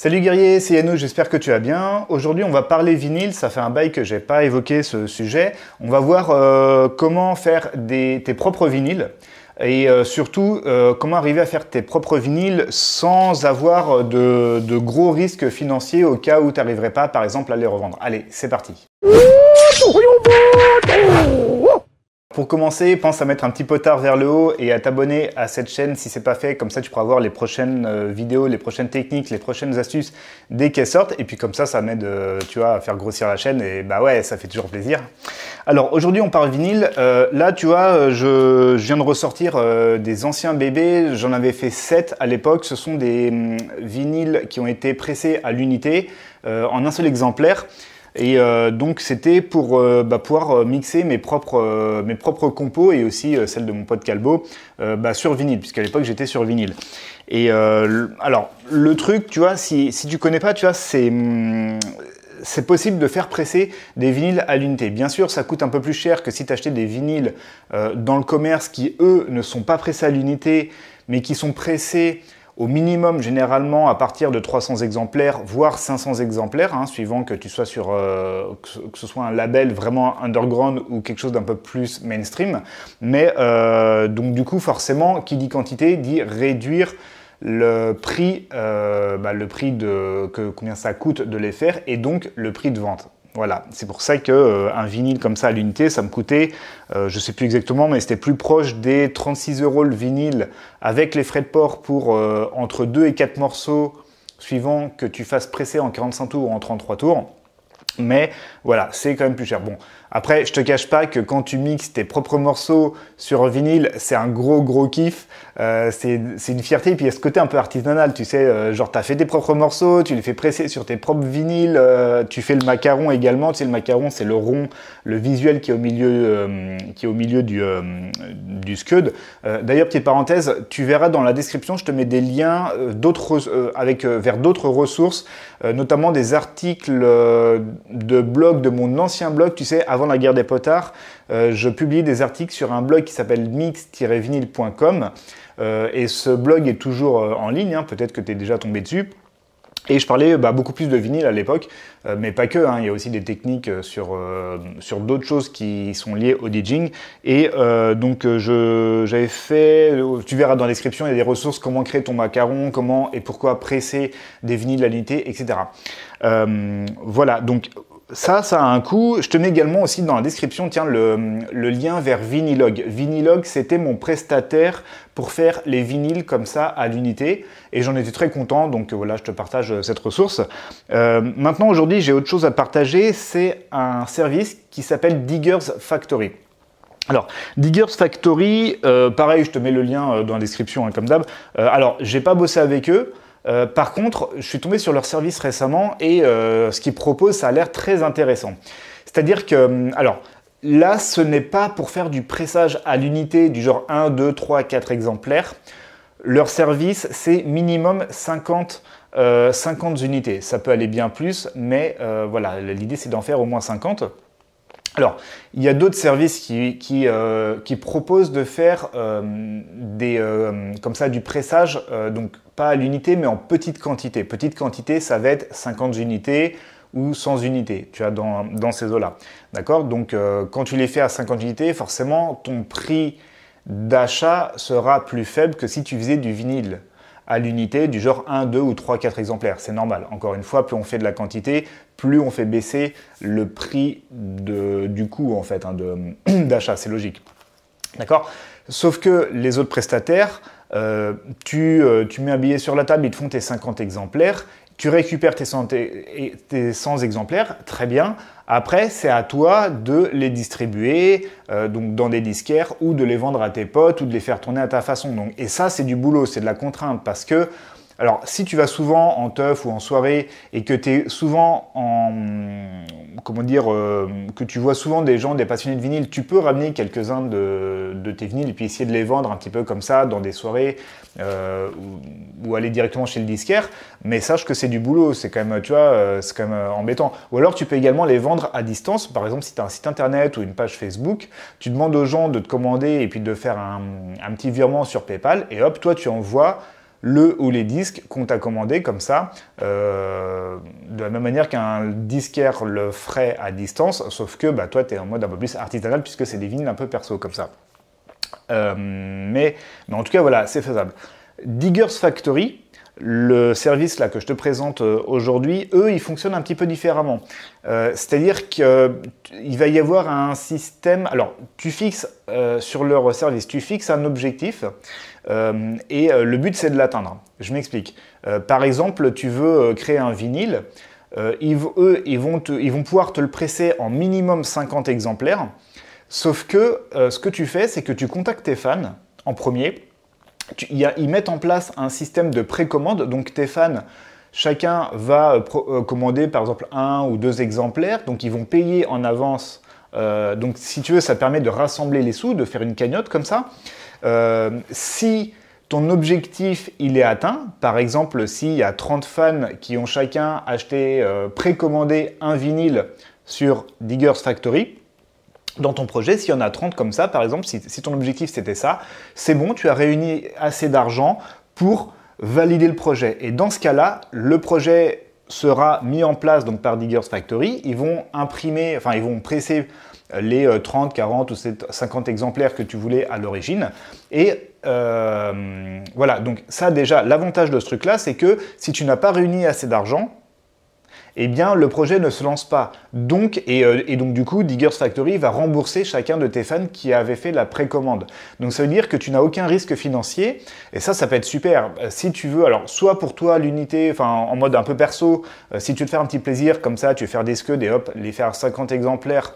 Salut guerrier, c'est Yannou, j'espère que tu vas bien. Aujourd'hui, on va parler vinyle, ça fait un bail que j'ai pas évoqué ce sujet. On va voir euh, comment faire tes propres vinyles et euh, surtout euh, comment arriver à faire tes propres vinyles sans avoir de, de gros risques financiers au cas où tu n'arriverais pas par exemple à les revendre. Allez, c'est parti. Pour commencer, pense à mettre un petit potard vers le haut et à t'abonner à cette chaîne si c'est pas fait. Comme ça, tu pourras voir les prochaines euh, vidéos, les prochaines techniques, les prochaines astuces dès qu'elles sortent. Et puis comme ça, ça m'aide, euh, tu vois, à faire grossir la chaîne. Et bah ouais, ça fait toujours plaisir. Alors aujourd'hui, on parle vinyle. Euh, là, tu vois, je, viens de ressortir des anciens bébés. J'en avais fait 7 à l'époque. Ce sont des mm, vinyles qui ont été pressés à l'unité en un seul exemplaire. Et euh, donc c'était pour euh, bah, pouvoir euh, mixer mes propres, compos et aussi celles de mon pote Calbo bah, sur vinyle, puisqu'à l'époque j'étais sur vinyle. Et alors le truc, tu vois, si, si tu connais pas, tu vois, c'est... Mm, c'est possible de faire presser des vinyles à l'unité. Bien sûr, ça coûte un peu plus cher que si tu achetais des vinyles dans le commerce qui, eux, ne sont pas pressés à l'unité, mais qui sont pressés au minimum généralement à partir de 300 exemplaires, voire 500 exemplaires, hein, suivant que tu sois sur euh, que ce soit un label vraiment underground ou quelque chose d'un peu plus mainstream. Mais euh, donc du coup, forcément, qui dit quantité dit réduire le prix, euh, bah, le prix de que, combien ça coûte de les faire et donc le prix de vente. Voilà, c'est pour ça que euh, un vinyle comme ça à l'unité, ça me coûtait, je euh, je sais plus exactement, mais c'était plus proche des 36 euros le vinyle avec les frais de port pour euh, entre 2 et 4 morceaux suivant que tu fasses presser en 45 tours ou en 33 tours mais voilà, c'est quand même plus cher. Bon, après, je te cache pas que quand tu mixes tes propres morceaux sur vinyle, c'est un gros gros kiff, euh, c'est une fierté, et puis il y a ce côté un peu artisanal, tu sais, euh, Genre, tu as fait tes propres morceaux, tu les fais presser sur tes propres vinyles, euh, tu fais le macaron également, tu sais, le macaron c'est le rond, le visuel qui est au milieu, qui est au milieu du, du scud. D'ailleurs, petite parenthèse, tu verras dans la description, je te mets des liens vers d'autres ressources, notamment des articles de blog, de mon ancien blog, tu sais, avant la guerre des potards, euh, je publiais des articles sur un blog qui s'appelle mix vinylcom euh, et ce blog est toujours euh, en ligne, hein. peut-être que tu es déjà tombé dessus. Et je parlais bah, beaucoup plus de vinyle à l'époque, euh, mais pas que. Hein. il y a aussi des techniques euh, sur, euh, sur d'autres choses qui sont liées au DJing. Et donc j'avais fait, tu verras dans la description, il y a des ressources comment créer ton macaron, comment et pourquoi presser des vinyles à l'unité, etc. voilà. Donc ça, ça a un coût. Je te mets également aussi dans la description tiens, le, lien vers Vinilog. Vinilog, c'était mon prestataire pour faire les vinyles comme ça à l'unité. Et j'en étais très content, donc voilà, je te partage euh, cette ressource. Euh, maintenant, aujourd'hui, j'ai autre chose à partager. C'est un service qui s'appelle Diggers Factory. Alors, Diggers Factory, euh, pareil, je te mets le lien dans la description, hein, comme d'hab. Alors, alors, j'ai pas bossé avec eux. Euh, par contre, je suis tombé sur leur service récemment et euh, ce qu'ils proposent, ça a l'air très intéressant. C'est-à-dire que, hum, alors, là, ce n'est pas pour faire du pressage à l'unité du genre 1, 2, 3, 4 exemplaires. Leur service, c'est minimum 50 euh, unités. Ça peut aller bien plus, mais voilà, l'idée c'est d'en faire au moins 50. Alors, il y a d'autres services qui, euh, proposent de faire euh, euh, du pressage, donc pas à l'unité, mais en petite quantité. Petite quantité, ça va être 50 unités ou 100 unités, tu as dans, dans ces eaux-là. D'accord Donc, quand tu les fais à 50 unités, forcément, ton prix d'achat sera plus faible que si tu faisais du vinyle à l'unité du genre 1, 2 ou 3, 4 exemplaires. C'est normal. Encore une fois, plus on fait de la quantité, plus on fait baisser le prix du coût en fait, hein, d'achat. C'est logique. D'accord Sauf que les autres prestataires, euh, euh, tu, mets un billet sur la table, ils te font tes 50 exemplaires, tu récupères tes 100, tes 100 exemplaires, très bien. Après, c'est à toi de les distribuer euh, donc dans des disquaires ou de les vendre à tes potes ou de les faire tourner à ta façon. et ça, c'est du boulot, c'est de la contrainte parce que alors, si tu vas souvent en teuf ou en soirée et que tu es souvent en. Comment dire euh, Que tu vois souvent des gens, des passionnés de vinyle, tu peux ramener quelques-uns de, tes vinyles et puis essayer de les vendre un petit peu comme ça dans des soirées euh, ou, aller directement chez le disquaire. Mais sache que c'est du boulot, c'est quand même, tu vois, euh, embêtant. Ou alors, tu peux également les vendre à distance. Par exemple, si tu as un site internet ou une page Facebook, tu demandes aux gens de te commander et puis de faire un petit virement sur PayPal et hop, toi, tu envoies le ou les disques qu'on t'a commandé comme ça, euh, de la même manière qu'un disquaire le ferait à distance, sauf que bah, toi, tu es en mode un peu plus artisanal puisque c'est des vinyles un peu perso comme ça. Euh, mais, mais, en tout cas, voilà, c'est faisable. Diggers Factory, le service là que je te présente euh, aujourd'hui, eux, ils fonctionnent un petit peu différemment. Euh, c'est-à-dire qu'il va y avoir un système. Alors, tu fixes euh, sur leur service, tu fixes un objectif et le but c'est de l'atteindre. Je m'explique. par exemple, tu veux créer un vinyle. eux, ils vont, ils vont pouvoir te le presser en minimum 50 exemplaires. Sauf que ce que tu fais, c'est que tu contactes tes fans en premier ils mettent en place un système de précommande, donc tes fans chacun va euh, euh, commander par exemple un ou deux exemplaires, donc ils vont payer en avance. Euh, donc si tu veux, ça permet de rassembler les sous, de faire une cagnotte comme ça. si ton objectif il est atteint, par exemple s'il y a 30 fans qui ont chacun acheté, précommandé un vinyle sur Diggers Factory, dans ton projet, s'il y en a 30 comme ça, par exemple, si, ton objectif c'était ça, c'est bon, tu as réuni assez d'argent pour valider le projet. Et dans ce cas-là, le projet sera mis en place donc par Diggers Factory. Ils vont imprimer, enfin ils vont presser euh, les 30, euh, 40 ou 50 exemplaires que tu voulais à l'origine. Et euh, voilà, donc ça déjà, l'avantage de ce truc-là, c'est que si tu n'as pas réuni assez d'argent, eh bien le projet ne se lance pas. Donc, euh, et, donc du coup, Diggers Factory va rembourser chacun de tes fans qui avaient fait la précommande. Donc ça veut dire que tu n'as aucun risque financier, et ça, ça peut être super. Euh, si tu veux, alors soit pour toi l'unité, enfin en mode un peu perso, euh, si tu te fais un petit plaisir comme ça, tu veux faire des scuds et hop, les faire 50 exemplaires,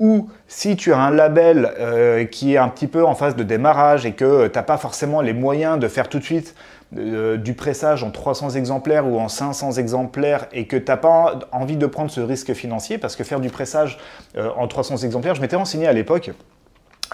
ou si tu as un label euh, qui est un petit peu en phase de démarrage et que tu n'as pas forcément les moyens de faire tout de suite euh, du pressage en 300 exemplaires ou en 500 exemplaires et que tu n'as pas envie de prendre ce risque financier, parce que faire du pressage euh, en 300 exemplaires, je m'étais renseigné à l'époque,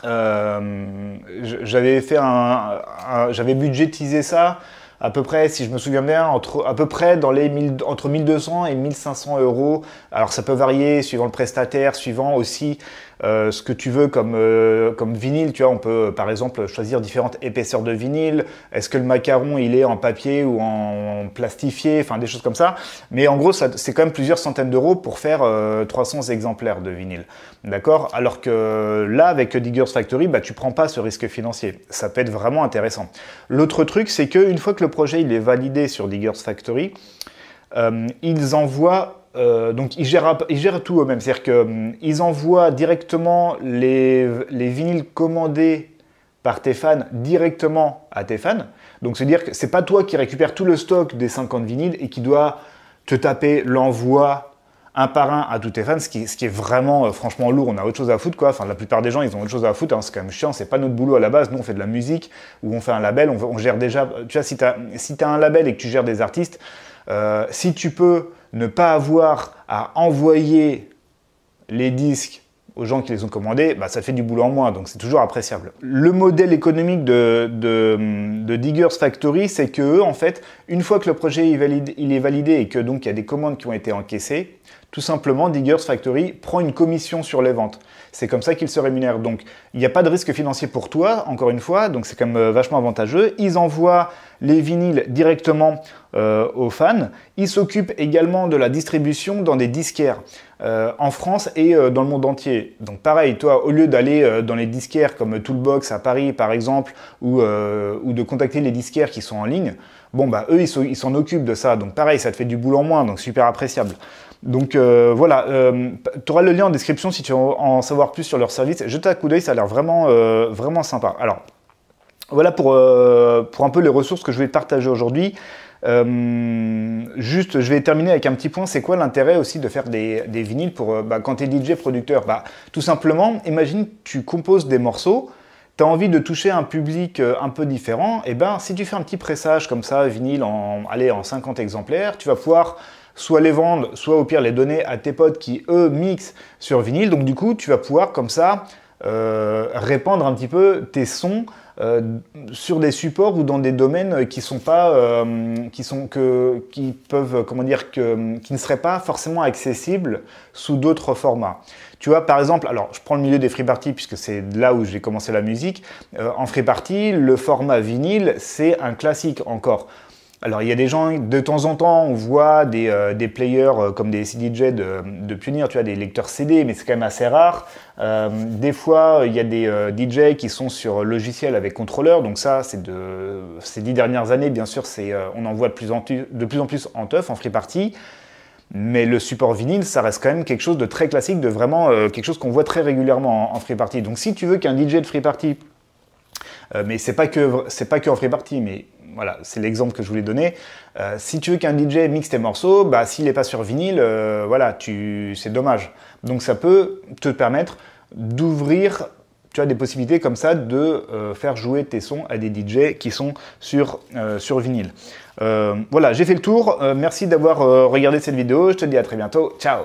j'avais budgétisé ça à peu près, si je me souviens bien, entre, à peu près dans les entre 1200 et 1500 euros. Alors ça peut varier suivant le prestataire, suivant aussi euh, ce que tu veux comme, euh, comme vinyle. Tu vois, on peut par exemple choisir différentes épaisseurs de vinyle. Est-ce que le macaron il est en papier ou en plastifié, enfin des choses comme ça. Mais en gros, c'est quand même plusieurs centaines d'euros pour faire 300 euh, exemplaires de vinyle. D'accord Alors que là, avec Diggers Factory, bah, tu prends pas ce risque financier. Ça peut être vraiment intéressant. L'autre truc, c'est qu'une fois que le projet il est validé sur Diggers Factory, ils envoient euh, donc ils gèrent, ils gèrent tout eux-mêmes, c'est-à-dire qu'ils hum, envoient directement les, les, vinyles commandés par tes fans directement à tes fans. Donc c'est à dire que c'est pas toi qui récupères tout le stock des 50 vinyles et qui doit te taper l'envoi un par un à tous tes fans, ce qui, est vraiment euh, franchement lourd, on a autre chose à foutre quoi. Enfin la plupart des gens ils ont autre chose à foutre, hein. c'est quand même chiant, c'est pas notre boulot à la base, nous on fait de la musique ou on fait un label, on, gère déjà, tu vois si t'as as un label et que tu gères des artistes, euh, si tu peux ne pas avoir à envoyer les disques aux gens qui les ont commandés, bah, ça fait du boulot en moins, donc c'est toujours appréciable. Le modèle économique de, Diggers Factory, c'est que en fait, une fois que le projet est validé, il est validé et que donc il y a des commandes qui ont été encaissées, tout simplement Diggers Factory prend une commission sur les ventes. C'est comme ça qu'ils se rémunèrent. Donc, il n'y a pas de risque financier pour toi, encore une fois, donc c'est quand même euh, vachement avantageux. Ils envoient les vinyles directement euh, aux fans. Ils s'occupent également de la distribution dans des disquaires euh, en France et dans le monde entier. Donc pareil, toi, au lieu d'aller dans les disquaires comme Toolbox à Paris par exemple, ou de contacter les disquaires qui sont en ligne, Bon, bah eux, ils s'en occupent de ça. Donc pareil, ça te fait du boulot en moins, donc super appréciable. Donc euh, voilà, euh, tu auras le lien en description si tu veux en savoir plus sur leur service. Jette un coup d'œil, ça a l'air vraiment, euh, vraiment sympa. Alors, voilà pour, un peu les ressources que je vais partager aujourd'hui. juste, je vais terminer avec un petit point. C'est quoi l'intérêt aussi de faire des, vinyles pour, bah, quand tu es DJ producteur bah, Tout simplement, imagine tu composes des morceaux, tu as envie de toucher un public euh, un peu différent, et eh ben si tu fais un petit pressage comme ça, vinyle en, allez, en 50 exemplaires, tu vas pouvoir soit les vendre, soit au pire les donner à tes potes qui eux mixent sur vinyle. Donc du coup, tu vas pouvoir comme ça euh, répandre un petit peu tes sons euh, sur des supports ou dans des domaines qui sont pas euh, qui sont que peuvent comment dire qui ne seraient pas forcément accessibles sous d'autres formats. Tu vois par exemple, alors je prends le milieu des free parties puisque c'est là où j'ai commencé la musique. en free party, le format vinyle c'est un classique encore. Alors il y a des gens, de temps en temps, on voit des, euh, players euh, comme des CDJ de, de tu as des lecteurs CD, mais c'est quand même assez rare. Euh, des fois, il y a des DJ qui sont sur logiciel avec contrôleur, donc ça, c'est de ces dix dernières années, bien sûr, c'est on en voit de plus en, plus, de plus en plus en teuf, en free party. Mais le support vinyle, ça reste quand même quelque chose de très classique, de vraiment quelque chose qu'on voit très régulièrement en, free party. Donc si tu veux qu'un DJ de free party, mais c'est pas que c'est pas que en free party, mais voilà, c'est l'exemple que je voulais donner. Euh, si tu veux qu'un DJ mixe tes morceaux, bah, s'il n'est pas sur vinyle, euh, voilà, tu, c'est dommage. Donc ça peut te permettre d'ouvrir tu as des possibilités comme ça de euh, faire jouer tes sons à des DJ qui sont sur, sur vinyle. voilà, j'ai fait le tour. merci d'avoir regardé cette vidéo. Je te dis à très bientôt. Ciao